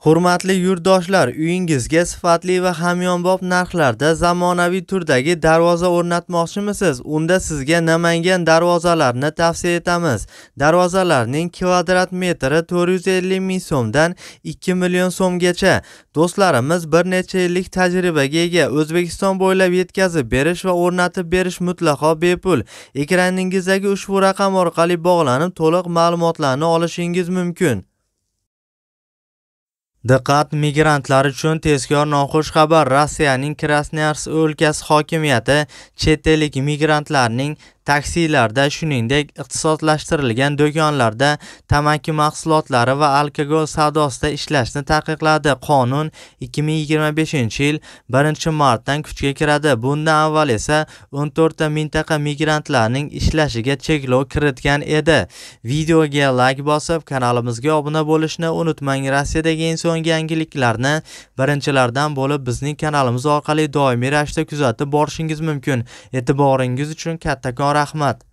Hurmatli yurtdoshlar, uyingizga sifatli va hamyonbop narxlarda zamonaviy turdagi darvoza o'rnatmoqchimisiz? Unda sizga Namangan darvozalarni tavsiya etamiz. Darvozalarning kvadrat metri 450 ming so'mdan 2 million so'mgacha. Do'stlarimiz bir necha yillik tajribaga ega O'zbekiston bo'ylab yetkazib berish va o'rnatib berish mutlaqo bepul. Ekraningizdagi ushbu raqam orqali bog'lanib, to'liq ma'lumotlarni olishingiz mumkin. Diqqat migrantlar uchun tezkor noxush xabar. Rossiyaning Krasnoyarsk o'lkasi hokimiyati chet ellik migrantlarning taksilarda shuningdek iqtisodlashtirilgan do'konlarda tamaki mahsulotlari va alkogol savdosida ishlashni taqiqladi qonun 2025 yil 1 martdan kuchga kiradi bundan avval esa 14 ta mintaqa migrantlarning ishlashiga cheklov kiritgan edi videoga layk bosib kanalimizga obuna bo'lishni unutmang rossiyadagi eng so'nggi yangiliklarni birinchilardan bo'lib bizning kanalimiz orqali doimiy ravishda kuzatib borishingiz mumkin e'tiboringiz uchun kattakon rahmat